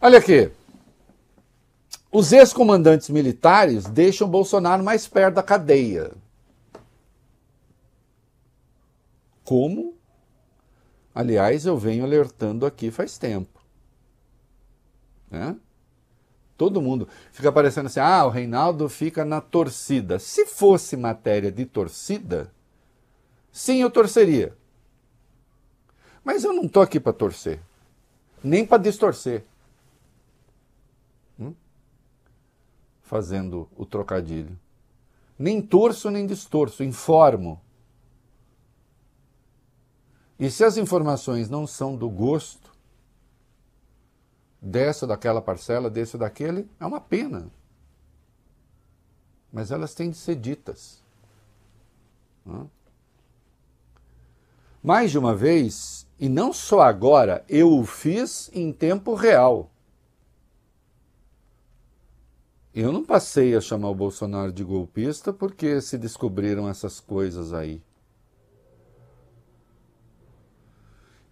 Olha aqui. Os ex-comandantes militares deixam Bolsonaro mais perto da cadeia. Como? Aliás, eu venho alertando aqui faz tempo. Né? Todo mundo fica parecendo assim: ah, o Reinaldo fica na torcida. Se fosse matéria de torcida, sim, eu torceria. Mas eu não estou aqui para torcer, nem para distorcer. fazendo o trocadilho. Nem torço, nem distorço, informo. E se as informações não são do gosto dessa ou daquela parcela, desse ou daquele, é uma pena. Mas elas têm de ser ditas. Mais de uma vez, e não só agora, eu o fiz em tempo real. Eu não passei a chamar o Bolsonaro de golpista porque se descobriram essas coisas aí.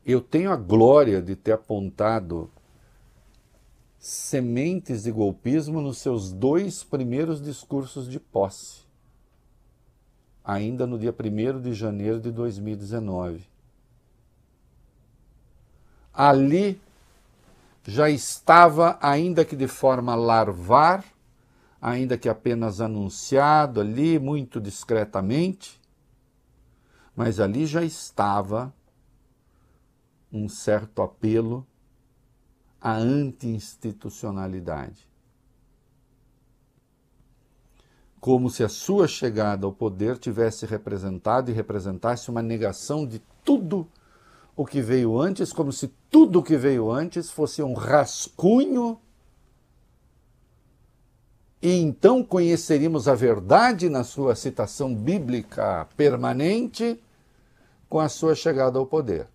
Eu tenho a glória de ter apontado sementes de golpismo nos seus dois primeiros discursos de posse, ainda no dia 1 de janeiro de 2019. Ali já estava, ainda que de forma larvar, ainda que apenas anunciado ali muito discretamente, mas ali já estava um certo apelo à anti-institucionalidade. Como se a sua chegada ao poder tivesse representado e representasse uma negação de tudo o que veio antes, como se tudo o que veio antes fosse um rascunho e então conheceríamos a verdade na sua citação bíblica permanente com a sua chegada ao poder.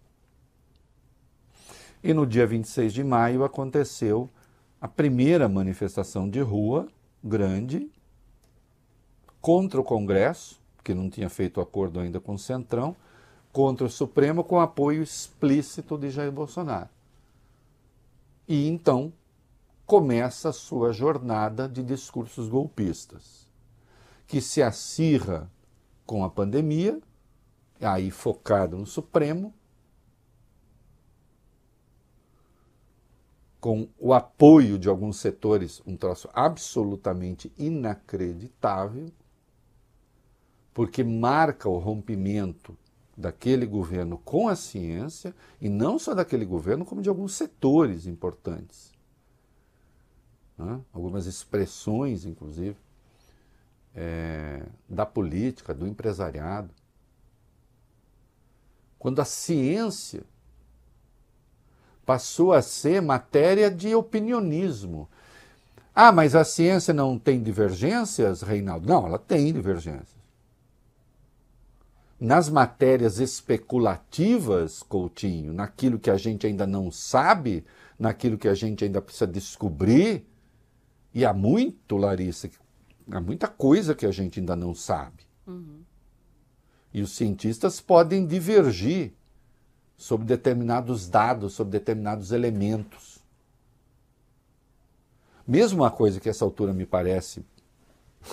E no dia 26 de maio aconteceu a primeira manifestação de rua grande contra o Congresso, que não tinha feito acordo ainda com o Centrão, contra o Supremo com apoio explícito de Jair Bolsonaro. E então começa sua jornada de discursos golpistas, que se acirra com a pandemia, aí focado no Supremo, com o apoio de alguns setores, um troço absolutamente inacreditável, porque marca o rompimento daquele governo com a ciência, e não só daquele governo, como de alguns setores importantes né? algumas expressões, inclusive, é, da política, do empresariado. Quando a ciência passou a ser matéria de opinionismo. Ah, mas a ciência não tem divergências, Reinaldo? Não, ela tem divergências. Nas matérias especulativas, Coutinho, naquilo que a gente ainda não sabe, naquilo que a gente ainda precisa descobrir, e há muito, Larissa, há muita coisa que a gente ainda não sabe. Uhum. E os cientistas podem divergir sobre determinados dados, sobre determinados elementos. Mesmo uma coisa que a essa altura me parece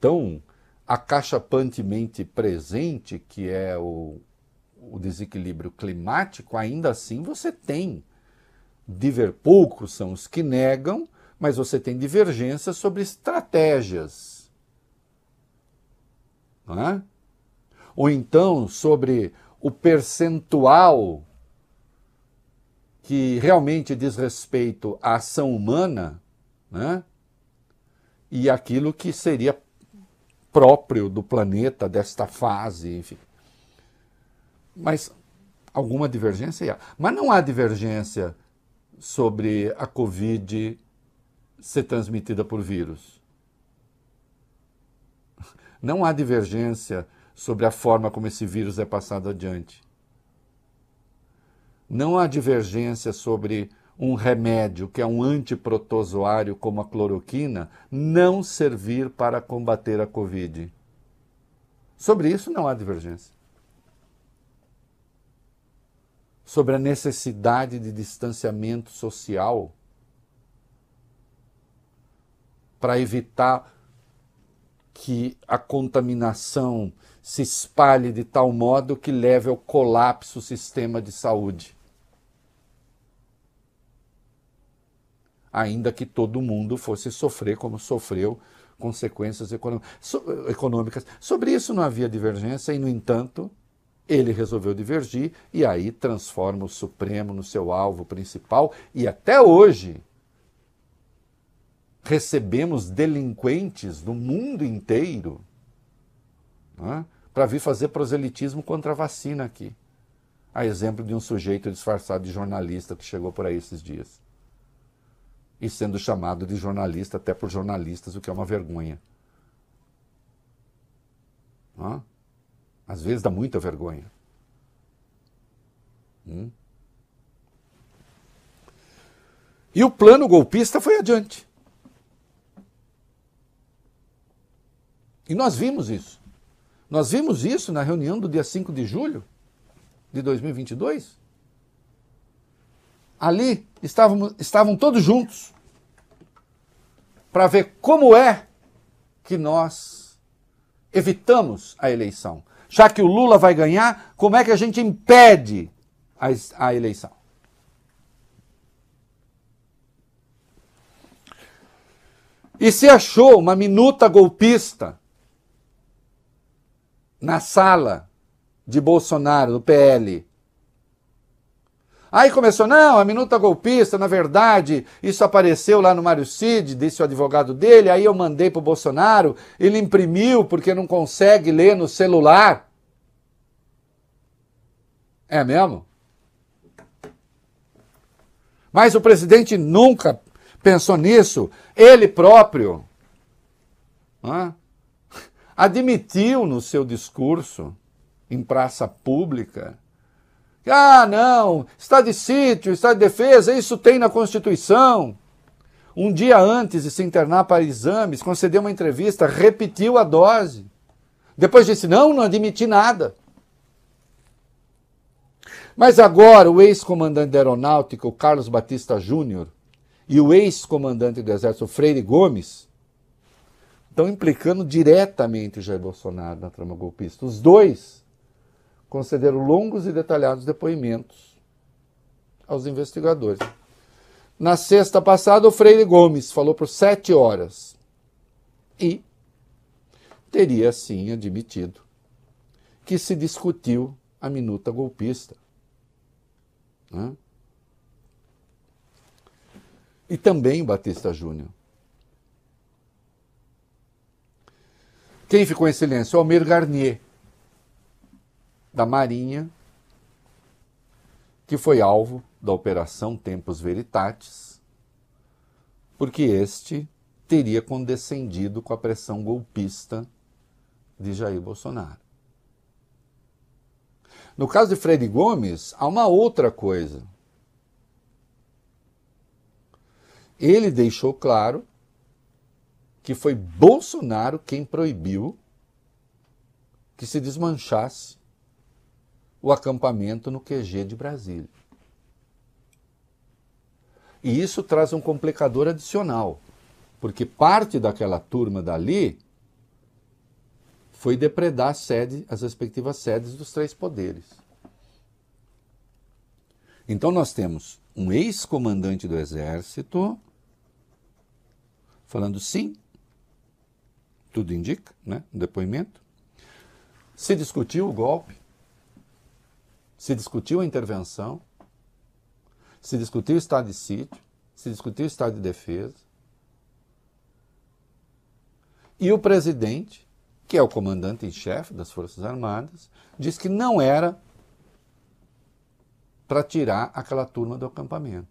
tão acachapantemente presente, que é o, o desequilíbrio climático, ainda assim você tem. Diver poucos são os que negam, mas você tem divergências sobre estratégias. Não é? Ou então sobre o percentual que realmente diz respeito à ação humana né? e aquilo que seria próprio do planeta, desta fase, enfim. Mas alguma divergência há. Mas não há divergência sobre a Covid ser transmitida por vírus. Não há divergência sobre a forma como esse vírus é passado adiante. Não há divergência sobre um remédio que é um antiprotozoário como a cloroquina não servir para combater a Covid. Sobre isso não há divergência. Sobre a necessidade de distanciamento social para evitar que a contaminação se espalhe de tal modo que leve ao colapso do sistema de saúde. Ainda que todo mundo fosse sofrer como sofreu consequências econômicas. Sobre isso não havia divergência e, no entanto, ele resolveu divergir e aí transforma o Supremo no seu alvo principal e até hoje recebemos delinquentes do mundo inteiro né, para vir fazer proselitismo contra a vacina aqui. A exemplo de um sujeito disfarçado de jornalista que chegou por aí esses dias. E sendo chamado de jornalista até por jornalistas, o que é uma vergonha. Né? Às vezes dá muita vergonha. Hum? E o plano golpista foi adiante. E nós vimos isso. Nós vimos isso na reunião do dia 5 de julho de 2022. Ali estavam, estavam todos juntos para ver como é que nós evitamos a eleição. Já que o Lula vai ganhar, como é que a gente impede a, a eleição? E se achou uma minuta golpista na sala de Bolsonaro, do PL. Aí começou, não, a minuta golpista, na verdade, isso apareceu lá no Mário Cid, disse o advogado dele, aí eu mandei para o Bolsonaro, ele imprimiu porque não consegue ler no celular. É mesmo? Mas o presidente nunca pensou nisso, ele próprio. Não é? admitiu no seu discurso, em praça pública, que, ah, não, está de sítio, está de defesa, isso tem na Constituição. Um dia antes de se internar para exames, concedeu uma entrevista, repetiu a dose. Depois disse: não, não admiti nada. Mas agora o ex-comandante aeronáutico aeronáutica, o Carlos Batista Júnior, e o ex-comandante do Exército, Freire Gomes, estão implicando diretamente o Jair Bolsonaro na trama golpista. Os dois concederam longos e detalhados depoimentos aos investigadores. Na sexta passada, o Freire Gomes falou por sete horas e teria sim admitido que se discutiu a minuta golpista. Né? E também o Batista Júnior. Quem ficou em silêncio? Almir Garnier, da Marinha, que foi alvo da Operação Tempos Veritatis, porque este teria condescendido com a pressão golpista de Jair Bolsonaro. No caso de Fred Gomes, há uma outra coisa. Ele deixou claro que foi Bolsonaro quem proibiu que se desmanchasse o acampamento no QG de Brasília. E isso traz um complicador adicional, porque parte daquela turma dali foi depredar sede, as respectivas sedes dos três poderes. Então nós temos um ex-comandante do Exército falando sim, tudo indica, né? Um depoimento. Se discutiu o golpe, se discutiu a intervenção, se discutiu o estado de sítio, se discutiu o estado de defesa. E o presidente, que é o comandante em chefe das Forças Armadas, diz que não era para tirar aquela turma do acampamento.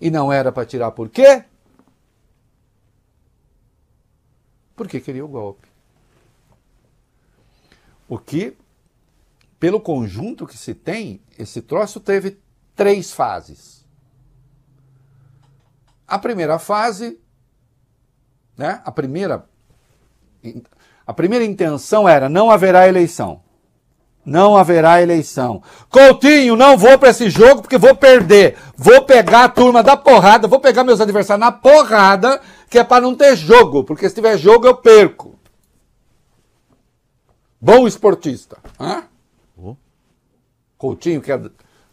E não era para tirar por quê? porque queria o golpe. O que, pelo conjunto que se tem, esse troço teve três fases. A primeira fase, né, a primeira a primeira intenção era não haverá eleição. Não haverá eleição. Coutinho, não vou para esse jogo porque vou perder. Vou pegar a turma da porrada, vou pegar meus adversários na porrada, que é para não ter jogo, porque se tiver jogo eu perco. Bom esportista. Hã? Coutinho, que é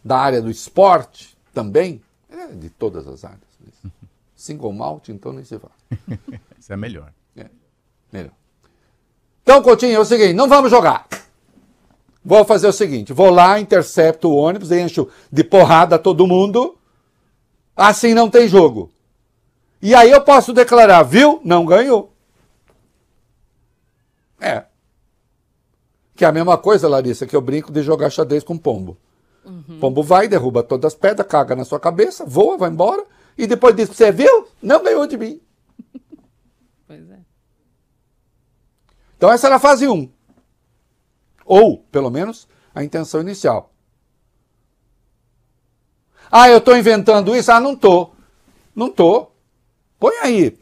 da área do esporte também, é de todas as áreas. Single malt, então nem se fala. Isso é melhor. É, melhor. Então, Coutinho, é o seguinte, não vamos jogar. Vou fazer o seguinte: vou lá, intercepto o ônibus, encho de porrada todo mundo. Assim não tem jogo. E aí eu posso declarar, viu? Não ganhou. É. Que é a mesma coisa, Larissa, que eu brinco de jogar xadrez com pombo. Uhum. Pombo vai, derruba todas as pedras, caga na sua cabeça, voa, vai embora. E depois diz: Você viu? Não ganhou de mim. pois é. Então, essa era a fase 1. Um. Ou, pelo menos, a intenção inicial. Ah, eu estou inventando isso? Ah, não estou. Não estou. Põe aí.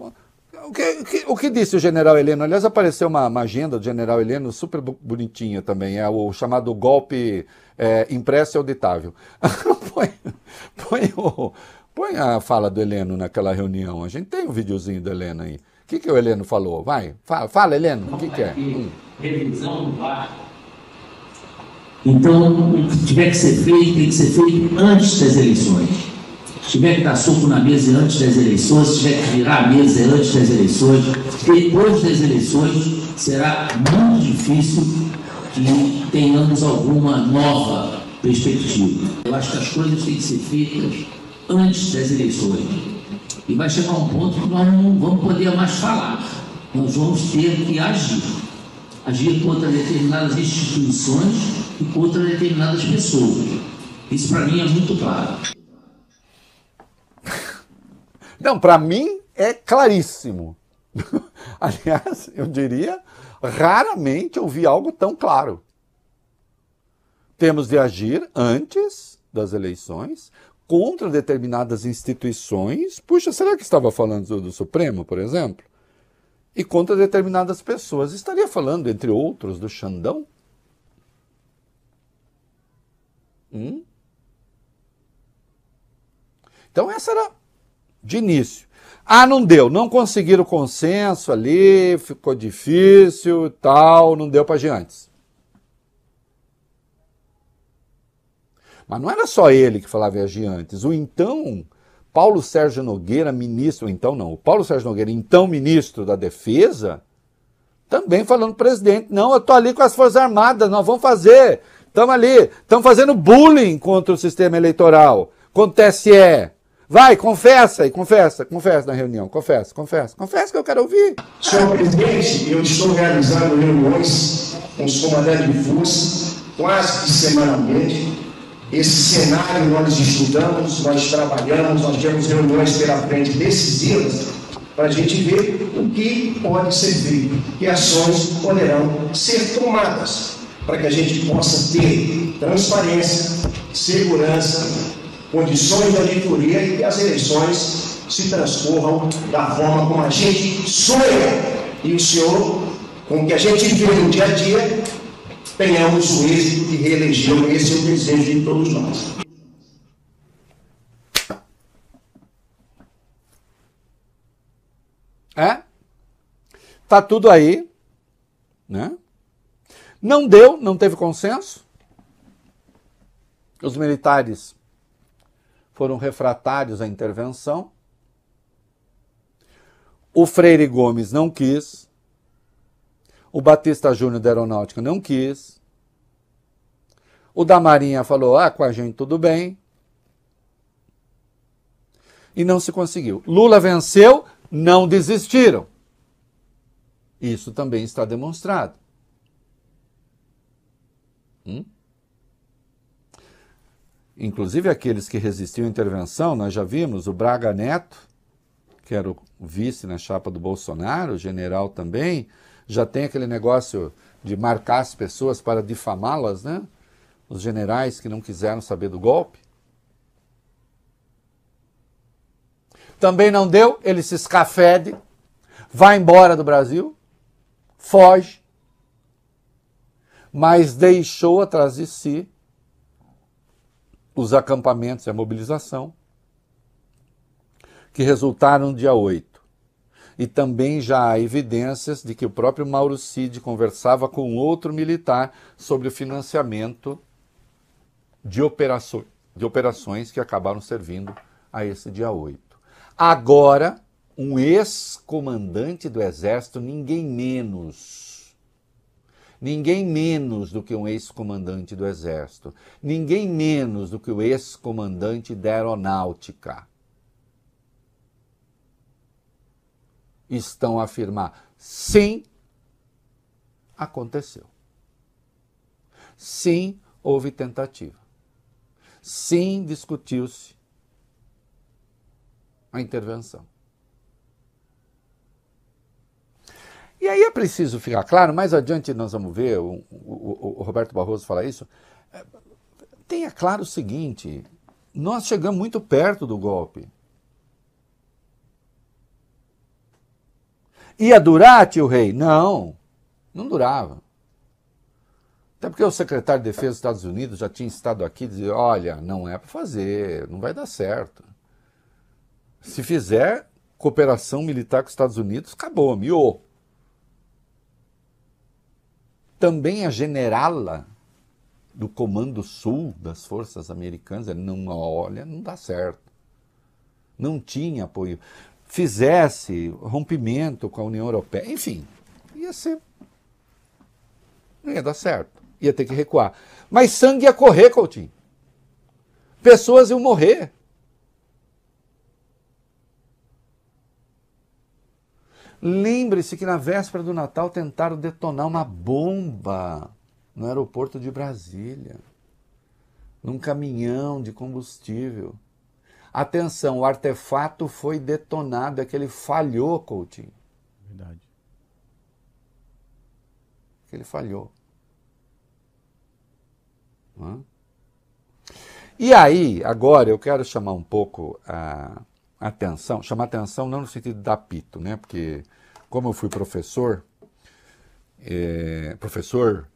O que, o, que, o que, disse o general Heleno? Aliás, apareceu uma, uma, agenda do general Heleno super bonitinha também. É o chamado golpe é, impresso e auditável. põe, põe, o, põe, a fala do Heleno naquela reunião. A gente tem um videozinho do Heleno aí. O que, que o Heleno falou? Vai, fala, fala Heleno. O que, que é? é revisão do barco então, o que tiver que ser feito, tem que ser feito antes das eleições. Se tiver que dar soco na mesa antes das eleições, se tiver que virar a mesa antes das eleições, depois das eleições, será muito difícil que tenhamos alguma nova perspectiva. Eu acho que as coisas têm que ser feitas antes das eleições. E vai chegar um ponto que nós não vamos poder mais falar. Nós vamos ter que agir. Agir contra determinadas instituições e contra determinadas pessoas. Isso para mim é muito claro. Não, para mim é claríssimo. Aliás, eu diria, raramente eu vi algo tão claro. Temos de agir antes das eleições contra determinadas instituições. Puxa, será que estava falando do Supremo, por exemplo? E contra determinadas pessoas. Estaria falando, entre outros, do Xandão? Hum? Então, essa era de início. Ah, não deu, não conseguiram consenso ali, ficou difícil tal, não deu para Giantes. Mas não era só ele que falava em é Giantes. O então Paulo Sérgio Nogueira, ministro, então não, o Paulo Sérgio Nogueira, então ministro da Defesa, também falando presidente, não, eu estou ali com as Forças Armadas, nós vamos fazer. Estamos ali, estamos fazendo bullying contra o sistema eleitoral, contra o TSE. É. Vai, confessa aí, confessa, confessa na reunião, confessa, confessa, confessa que eu quero ouvir. Senhor presidente, eu estou realizando reuniões com os comandantes de força quase que semanalmente. Esse cenário nós estudamos, nós trabalhamos, nós temos reuniões pela frente decisivas para a gente ver o que pode ser feito, que ações poderão ser tomadas para que a gente possa ter transparência, segurança, condições de auditoria e que as eleições se transcorram da forma como a gente sonha e o senhor, com o que a gente vive no dia a dia, tenhamos o êxito de reelegê Esse é o desejo de todos nós. É? Tá tudo aí, né? Não deu, não teve consenso. Os militares foram refratários à intervenção. O Freire Gomes não quis. O Batista Júnior da Aeronáutica não quis. O da Marinha falou: ah, com a gente tudo bem. E não se conseguiu. Lula venceu, não desistiram. Isso também está demonstrado. Hum? Inclusive aqueles que resistiam à intervenção, nós já vimos o Braga Neto, que era o vice na chapa do Bolsonaro, general também, já tem aquele negócio de marcar as pessoas para difamá-las, né? Os generais que não quiseram saber do golpe. Também não deu, ele se escafede, vai embora do Brasil, foge, mas deixou atrás de si os acampamentos e a mobilização, que resultaram no dia 8. E também já há evidências de que o próprio Mauro Cid conversava com outro militar sobre o financiamento de operações, de operações que acabaram servindo a esse dia 8. Agora, um ex-comandante do Exército, ninguém menos Ninguém menos do que um ex-comandante do Exército. Ninguém menos do que o ex-comandante da Aeronáutica. Estão a afirmar: sim, aconteceu. Sim, houve tentativa. Sim, discutiu-se a intervenção. E aí é preciso ficar claro, mais adiante nós vamos ver, o, o, o Roberto Barroso fala isso. É, tenha claro o seguinte: nós chegamos muito perto do golpe. Ia durar, tio Rei? Não, não durava. Até porque o secretário de Defesa dos Estados Unidos já tinha estado aqui e dizia: olha, não é para fazer, não vai dar certo. Se fizer cooperação militar com os Estados Unidos, acabou, miou também a generala do Comando Sul das forças americanas, não olha, não dá certo. Não tinha apoio. Fizesse rompimento com a União Europeia, enfim, ia ser. Não ia dar certo. Ia ter que recuar. Mas sangue ia correr, Coutinho. Pessoas iam morrer. Lembre-se que na véspera do Natal tentaram detonar uma bomba no aeroporto de Brasília, num caminhão de combustível. Atenção, o artefato foi detonado, é que ele falhou, Coutinho. Verdade. É que ele falhou. Hã? E aí, agora eu quero chamar um pouco a atenção, chamar atenção não no sentido da apito, né? Porque como eu fui professor, é, professor,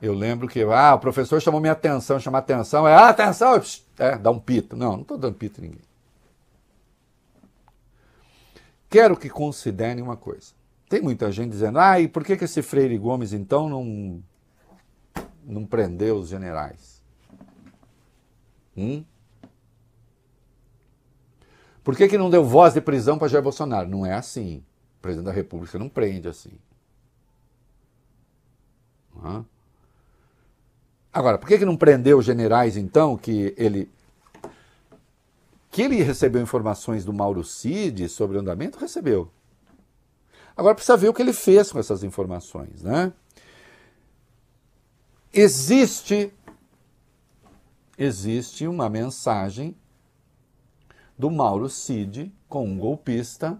eu lembro que, ah, o professor chamou minha atenção, chamar atenção, é, ah, atenção, é, dá um pito. Não, não estou dando pito em ninguém. Quero que considerem uma coisa. Tem muita gente dizendo, ah, e por que, que esse Freire Gomes, então, não, não prendeu os generais? Hum? Por que, que não deu voz de prisão para Jair Bolsonaro? Não é assim presidente da República não prende assim. Uhum. Agora, por que, que não prendeu os generais, então, que ele. Que ele recebeu informações do Mauro Cid sobre o andamento? Recebeu. Agora precisa ver o que ele fez com essas informações, né? Existe, existe uma mensagem do Mauro Cid com um golpista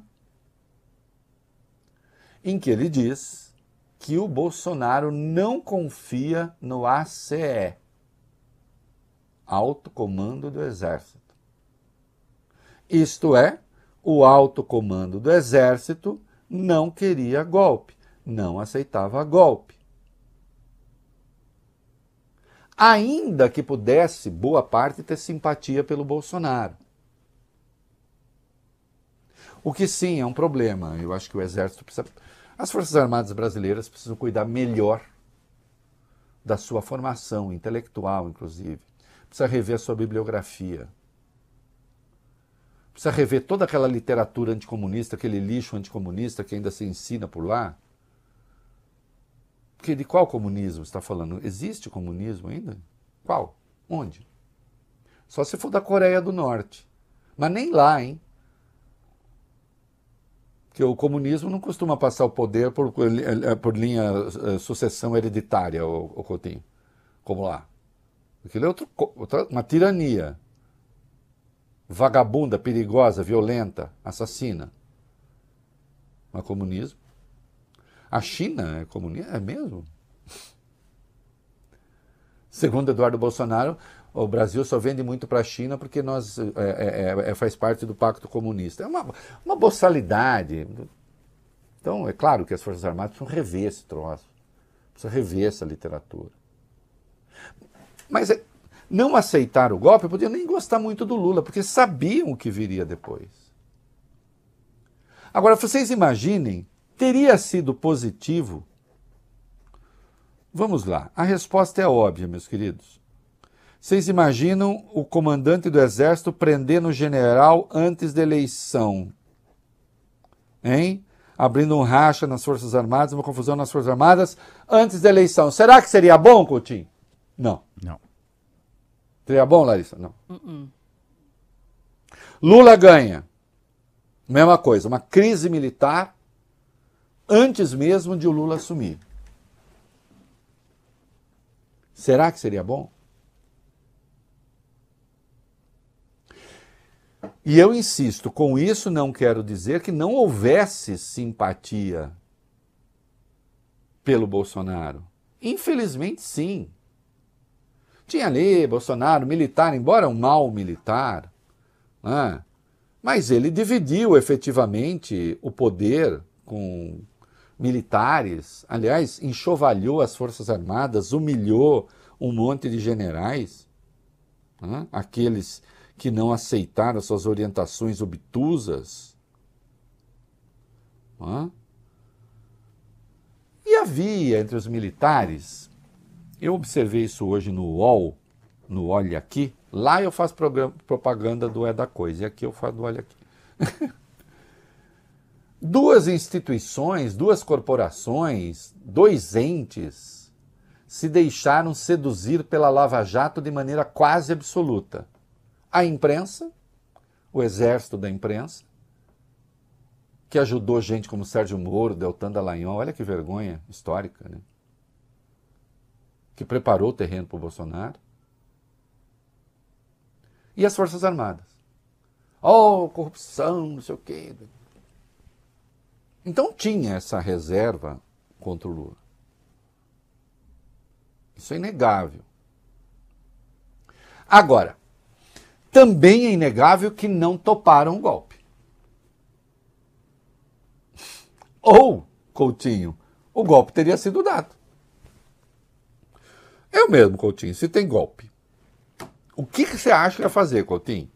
em que ele diz que o Bolsonaro não confia no ACE, Alto Comando do Exército. Isto é, o alto comando do Exército não queria golpe, não aceitava golpe. Ainda que pudesse boa parte ter simpatia pelo Bolsonaro. O que sim é um problema. Eu acho que o Exército precisa as Forças Armadas brasileiras precisam cuidar melhor da sua formação intelectual, inclusive. Precisa rever a sua bibliografia. Precisa rever toda aquela literatura anticomunista, aquele lixo anticomunista que ainda se ensina por lá. Porque de qual comunismo está falando? Existe comunismo ainda? Qual? Onde? Só se for da Coreia do Norte. Mas nem lá, hein? que o comunismo não costuma passar o poder por, por eh, eh, linha eh, sucessão hereditária, o, o Coutinho, como lá. Aquilo é outro, outra, uma tirania vagabunda, perigosa, violenta, assassina. Mas comunismo? A China é comunista? É mesmo? Segundo Eduardo Bolsonaro, o Brasil só vende muito para a China porque nós é, é, faz parte do Pacto Comunista. É uma, uma boçalidade. Então, é claro que as Forças Armadas precisam rever esse troço, precisam rever essa literatura. Mas não aceitar o golpe, podia nem gostar muito do Lula, porque sabiam o que viria depois. Agora, vocês imaginem, teria sido positivo? Vamos lá, a resposta é óbvia, meus queridos. Vocês imaginam o comandante do exército prendendo o general antes da eleição? Hein? Abrindo um racha nas Forças Armadas, uma confusão nas Forças Armadas antes da eleição. Será que seria bom, Coutinho? Não. Não. Seria bom, Larissa? Não. Uh -uh. Lula ganha. Mesma coisa, uma crise militar antes mesmo de o Lula assumir. Será que seria bom? E eu insisto, com isso não quero dizer que não houvesse simpatia pelo Bolsonaro. Infelizmente, sim. Tinha ali Bolsonaro, militar, embora um mau militar, né? mas ele dividiu efetivamente o poder com militares, aliás, enxovalhou as Forças Armadas, humilhou um monte de generais, né? aqueles que não aceitaram suas orientações obtusas. Hã? E havia entre os militares, eu observei isso hoje no UOL, no Olha Aqui, lá eu faço propaganda do É da Coisa, e aqui eu faço do Olha Aqui. duas instituições, duas corporações, dois entes se deixaram seduzir pela Lava Jato de maneira quase absoluta a imprensa, o exército da imprensa, que ajudou gente como Sérgio Moro, Deltan Dallagnol, olha que vergonha histórica, né? Que preparou o terreno para o Bolsonaro. E as Forças Armadas. Oh, corrupção, não sei o quê. Então tinha essa reserva contra o Lula. Isso é inegável. Agora, também é inegável que não toparam o golpe. Ou, Coutinho, o golpe teria sido dado. Eu mesmo, Coutinho, se tem golpe. O que, que você acha que ia fazer, Coutinho?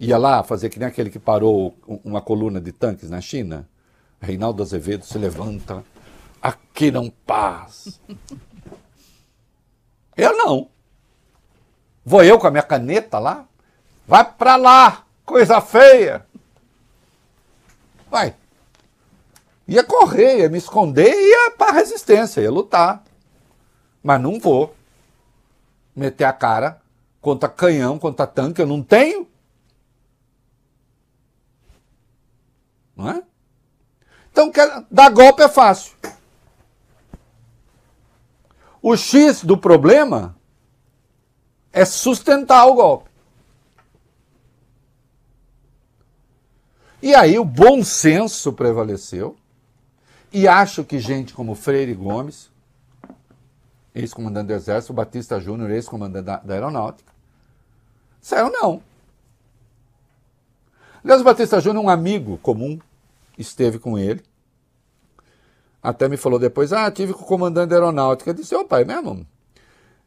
Ia lá fazer que nem aquele que parou uma coluna de tanques na China? Reinaldo Azevedo se levanta. Aqui não paz. Eu não. Vou eu com a minha caneta lá? Vai pra lá, coisa feia! Vai. Ia correr, ia me esconder, ia pra resistência, ia lutar. Mas não vou meter a cara contra canhão, contra tanque, eu não tenho. Não é? Então, dar golpe é fácil. O X do problema é sustentar o golpe. E aí o bom senso prevaleceu, e acho que gente como Freire Gomes, ex-comandante do Exército, Batista Júnior, ex-comandante da, da, Aeronáutica, saiu não. Aliás, o Batista Júnior, um amigo comum, esteve com ele, até me falou depois, ah, tive com o comandante da aeronáutica. Eu disse, ô pai, é mesmo?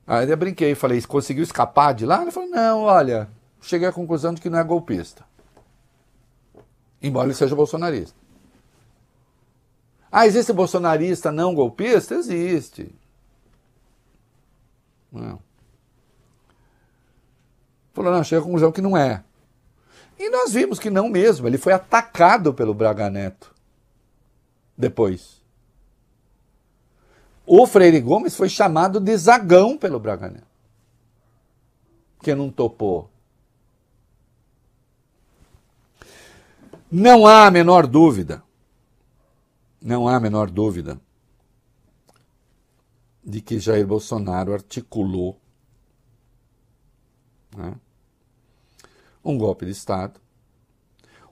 Aí eu brinquei, falei, conseguiu escapar de lá? Ele falou, não, olha, cheguei à conclusão de que não é golpista embora ele seja bolsonarista. Ah, existe bolsonarista não golpista? Existe. Não. Falou, não, chega à conclusão que não é. E nós vimos que não mesmo, ele foi atacado pelo Braga Neto depois. O Freire Gomes foi chamado de zagão pelo Braga Neto, que não topou. Não há a menor dúvida, não há a menor dúvida de que Jair Bolsonaro articulou né, um golpe de Estado.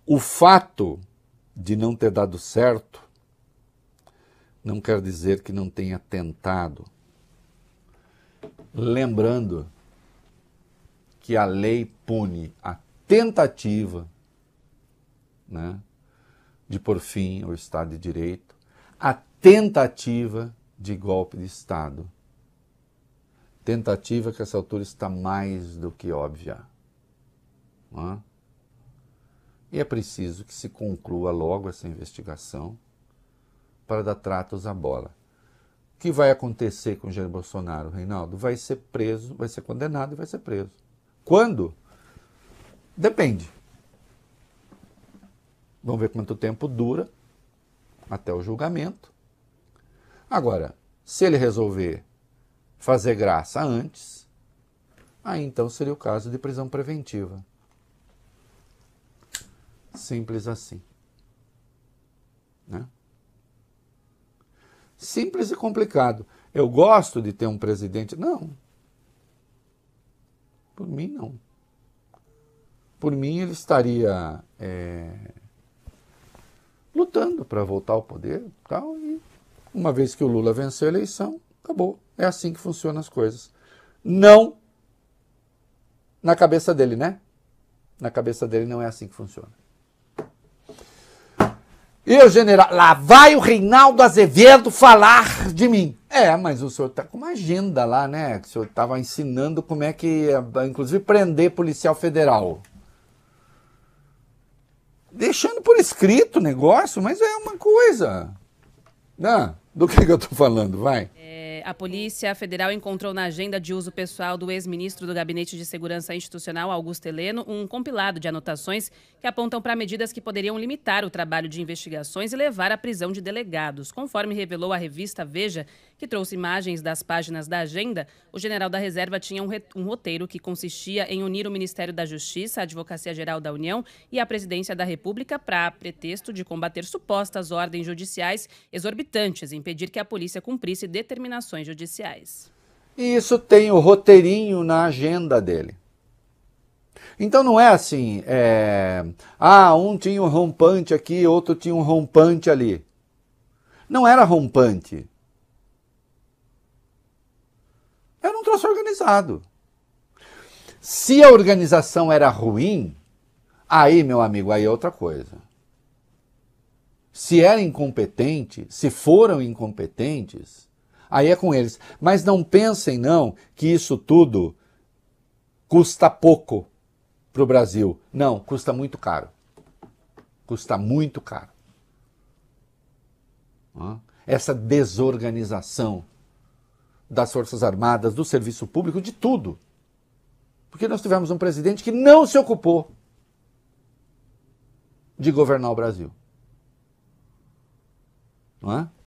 O fato de não ter dado certo não quer dizer que não tenha tentado. Lembrando que a lei pune a tentativa né, de por fim ao Estado de Direito, a tentativa de golpe de Estado. Tentativa que essa altura está mais do que óbvia. Né. E é preciso que se conclua logo essa investigação para dar tratos à bola. O que vai acontecer com Jair Bolsonaro, Reinaldo? Vai ser preso, vai ser condenado e vai ser preso. Quando? Depende. Vamos ver quanto tempo dura até o julgamento. Agora, se ele resolver fazer graça antes, aí então seria o caso de prisão preventiva. Simples assim. Né? Simples e complicado. Eu gosto de ter um presidente. Não. Por mim, não. Por mim, ele estaria. É lutando para voltar ao poder tal, e uma vez que o Lula venceu a eleição, acabou. É assim que funcionam as coisas. Não na cabeça dele, né? Na cabeça dele não é assim que funciona. E o general, lá vai o Reinaldo Azevedo falar de mim. É, mas o senhor tá com uma agenda lá, né? o senhor tava ensinando como é que, é, inclusive, prender policial federal deixando por escrito o negócio, mas é uma coisa. Ah, do que, que eu estou falando, vai. É, a Polícia Federal encontrou na agenda de uso pessoal do ex-ministro do Gabinete de Segurança Institucional, Augusto Heleno, um compilado de anotações que apontam para medidas que poderiam limitar o trabalho de investigações e levar à prisão de delegados, conforme revelou a revista Veja, que trouxe imagens das páginas da agenda, o general da reserva tinha um, um roteiro que consistia em unir o Ministério da Justiça, a Advocacia Geral da União e a Presidência da República para pretexto de combater supostas ordens judiciais exorbitantes, impedir que a polícia cumprisse determinações judiciais. E isso tem o roteirinho na agenda dele. Então não é assim, é... ah, um tinha um rompante aqui, outro tinha um rompante ali. Não era rompante. um troço organizado. Se a organização era ruim, aí, meu amigo, aí é outra coisa. Se era incompetente, se foram incompetentes, aí é com eles. Mas não pensem, não, que isso tudo custa pouco para o Brasil. Não, custa muito caro. Custa muito caro. Essa desorganização das Forças Armadas, do serviço público, de tudo. Porque nós tivemos um presidente que não se ocupou de governar o Brasil. Não é?